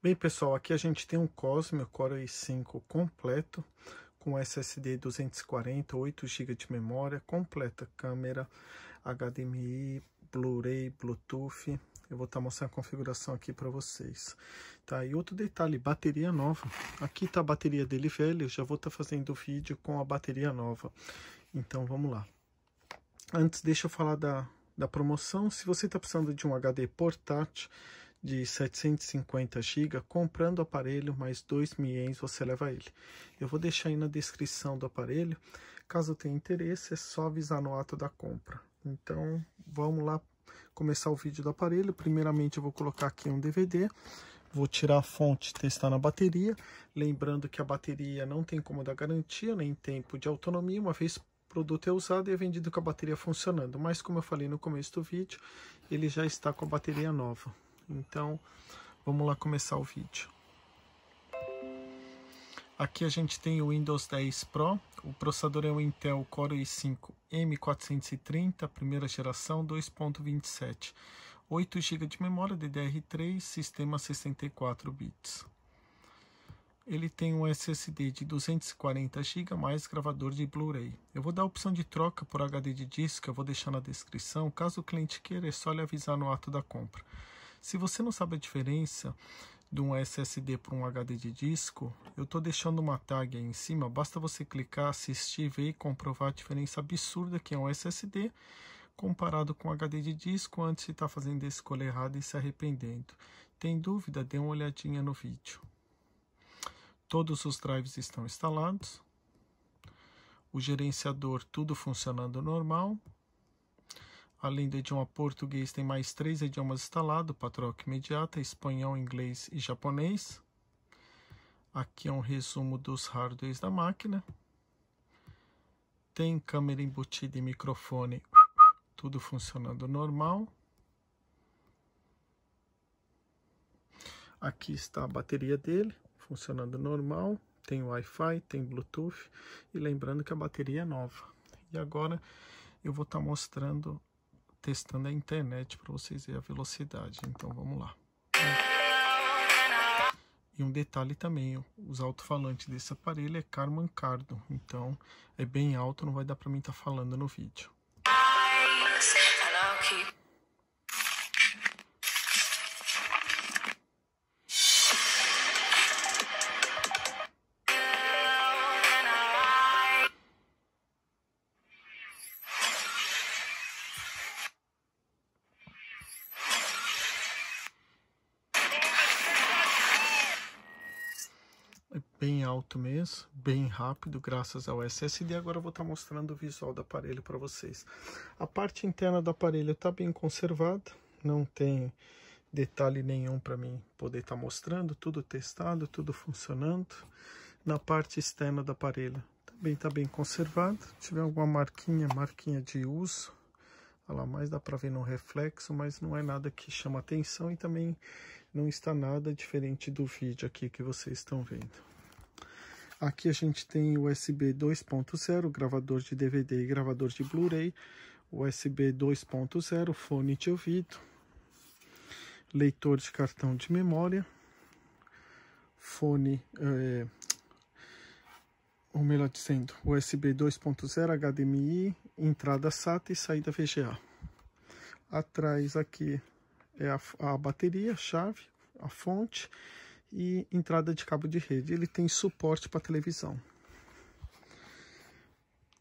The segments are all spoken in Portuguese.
Bem, pessoal, aqui a gente tem um Cosmo Core i5 completo, com SSD 240, 8 GB de memória, completa câmera, HDMI, Blu-ray, Bluetooth. Eu vou estar tá mostrando a configuração aqui para vocês. Tá, e outro detalhe, bateria nova. Aqui está a bateria dele velha, eu já vou estar tá fazendo o vídeo com a bateria nova. Então, vamos lá. Antes, deixa eu falar da, da promoção. Se você está precisando de um HD portátil, de 750 GB, comprando o aparelho, mais dois mienes você leva ele. Eu vou deixar aí na descrição do aparelho, caso tenha interesse, é só avisar no ato da compra. Então, vamos lá começar o vídeo do aparelho. Primeiramente, eu vou colocar aqui um DVD. Vou tirar a fonte e testar na bateria. Lembrando que a bateria não tem como dar garantia, nem tempo de autonomia, uma vez o produto é usado e é vendido com a bateria funcionando. Mas como eu falei no começo do vídeo, ele já está com a bateria nova. Então, vamos lá começar o vídeo. Aqui a gente tem o Windows 10 Pro, o processador é o Intel Core i5 M430, primeira geração, 2.27, 8 GB de memória DDR3, sistema 64 bits. Ele tem um SSD de 240 GB mais gravador de Blu-ray. Eu vou dar a opção de troca por HD de disco, eu vou deixar na descrição, caso o cliente queira é só lhe avisar no ato da compra. Se você não sabe a diferença de um SSD para um HD de disco, eu estou deixando uma tag aí em cima, basta você clicar, assistir, ver e comprovar a diferença absurda que é um SSD comparado com HD de disco antes de estar tá fazendo a escolha errada e se arrependendo. Tem dúvida? Dê uma olhadinha no vídeo. Todos os drives estão instalados, o gerenciador tudo funcionando normal, Além do idioma português, tem mais três idiomas instalados: patroca imediata, espanhol, inglês e japonês. Aqui é um resumo dos hardwares da máquina. Tem câmera embutida e microfone, tudo funcionando normal. Aqui está a bateria dele, funcionando normal. Tem Wi-Fi, tem Bluetooth e lembrando que a bateria é nova. E agora eu vou estar tá mostrando testando a internet para vocês verem a velocidade. Então vamos lá. E um detalhe também, os alto-falantes desse aparelho é Carman Cardo, então é bem alto, não vai dar para mim estar tá falando no vídeo. É bem alto mesmo, bem rápido, graças ao SSD. Agora vou estar tá mostrando o visual do aparelho para vocês. A parte interna do aparelho está bem conservada, não tem detalhe nenhum para mim poder estar tá mostrando, tudo testado, tudo funcionando. Na parte externa do aparelho também está bem conservado, se tiver alguma marquinha, marquinha de uso, Olha lá, mais dá para ver no reflexo, mas não é nada que chama atenção e também não está nada diferente do vídeo aqui que vocês estão vendo. Aqui a gente tem USB 2.0, gravador de DVD e gravador de Blu-ray, USB 2.0, fone de ouvido, leitor de cartão de memória, fone... É o melhor dizendo USB 2.0 HDMI, entrada SATA e saída VGA. Atrás aqui é a, a bateria, a chave, a fonte e entrada de cabo de rede. Ele tem suporte para televisão.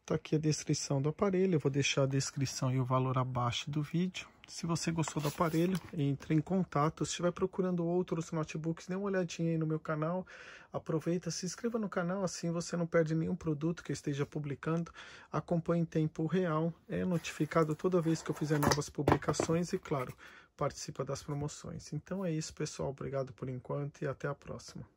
Tá aqui a descrição do aparelho, eu vou deixar a descrição e o valor abaixo do vídeo. Se você gostou do aparelho, entre em contato. Se estiver procurando outros notebooks, dê uma olhadinha aí no meu canal. Aproveita, se inscreva no canal, assim você não perde nenhum produto que eu esteja publicando. Acompanhe em tempo real, é notificado toda vez que eu fizer novas publicações e, claro, participa das promoções. Então é isso, pessoal. Obrigado por enquanto e até a próxima.